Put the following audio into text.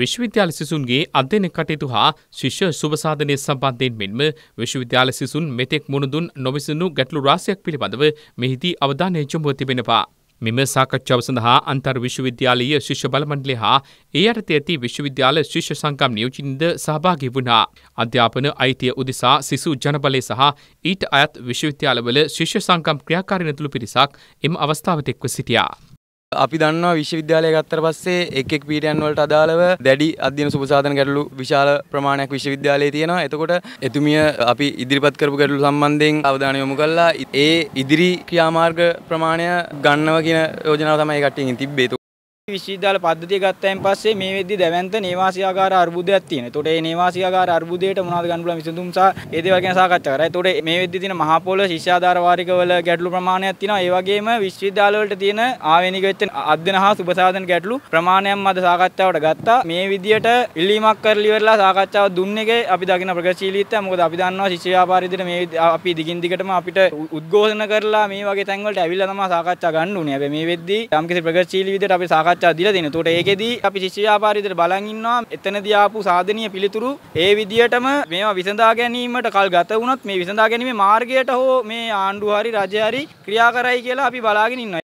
විශ්වවිද්‍යාල සිසුන්ගේ අධ්‍යන කටයුතු හා ශිෂ්‍ය සුභසාධනය සම්බන්ධයෙන් මෙන්ම විශ්වවිද්‍යාල සිසුන් මෙතෙක් මුණදුන් නොවිසනු ගැටලු රාශයක් පිළිබඳව මෙහිදී අවධානය යොමුව තිබෙනවා. මෙම සාකච්ඡාව සඳහා අන්තර් විශ්වවිද්‍යාලීය ශිෂ්‍ය බලමණ්ඩලය හා ඒ අයටතේ ඇති විශ්වවිද්‍යාල ශිෂ්‍ය සංගම් නියෝජින්ද සහභාගී වුණා. අධ්‍යාපන අයිතිය උදෙසා සිසු ජනබලය සහ ඊට අයත් විශ්වවිද්‍යාලවල ශිෂ්‍ය සංගම් ක්‍රියාකාරීනතුළු පිරිසක් එම අවස්ථාවතෙක්ව සිටියා. අපි දන්නවා විශ්වවිද්‍යාලය ගත්තර පස්සේ එක් එක් පීඨයන් වලට අදාළව දැඩි අධ්‍යයන සුබසාධන ගැටලු විශාල ප්‍රමාණයක් විශ්වවිද්‍යාලයේ තියෙනවා. එතකොට එතුමිය අපි ඉදිරිපත් කරපු ගැටලු සම්බන්ධයෙන් අවධානය යොමු කළා. ඒ ඉදිරි ක්‍රියාමාර්ග ප්‍රමාණය ගන්නවා කියන යෝජනාව තමයි ඒ කට්ටියකින් තිබ්බේ. විශ්වවිද්‍යාල පද්ධතිය ගත්තයින් පස්සේ මේ වෙද්දි දැවැන්ත නේවාසියාගාර අර්බුදයක් තියෙනවා. ඒතකොට මේ නේවාසියාගාර අර්බුදයට මොනවද ගන්න පුළුවන් විසඳුම් සහ ඒ දේවල් ගැන සාකච්ඡා කරා. ඒතකොට මේ වෙද්දි තියෙන මහා පොළ ශිෂ්‍යාධාර වාරිකවල ගැටලු ප්‍රමාණයක් තියෙනවා. ඒ වගේම විශ්වවිද්‍යාල වලට තියෙන ආවේනික වෙච්ච අධ්‍යන හා සුබසාධන ගැටලු ප්‍රමාණයක්ම අද සාකච්ඡාවට ගත්තා. මේ විදියට ඉල්ලීමක් කරලා ඉවරලා සාකච්ඡාව දුන්න එකේ අපි දකින ප්‍රගතිශීලීත්වය. මොකද අපි දන්නවා ශිෂ්‍ය ව්‍යාපාරය විදිහට මේ අපි දිගින් දිගටම අපිට උද්ඝෝෂණ කරලා මේ වගේ තැන් වලට ඇවිල්ලා තමයි සාකච්ඡා ගන්න උනේ. හැබැයි මේ වෙද්දි යම්කිසි ප්‍රගතිශීලී විදිහට අපි සාකච්ඡා සාකච්ඡා දීලා තියෙනවා. ඒකට ඒකෙදී අපි ශිෂ්‍ය ව්‍යාපාරිතට බලන් ඉන්නවා. එතනදී ආපු සාධනීය පිළිතුරු ඒ විදියටම මේවා විසඳා ගැනීමට කල් ගත වුණොත් මේ විසඳා ගැනීමේ මාර්ගයට හෝ මේ ආණ්ඩුව හරි රජය හරි ක්‍රියා කරයි කියලා අපි බලාගෙන ඉන්නවා.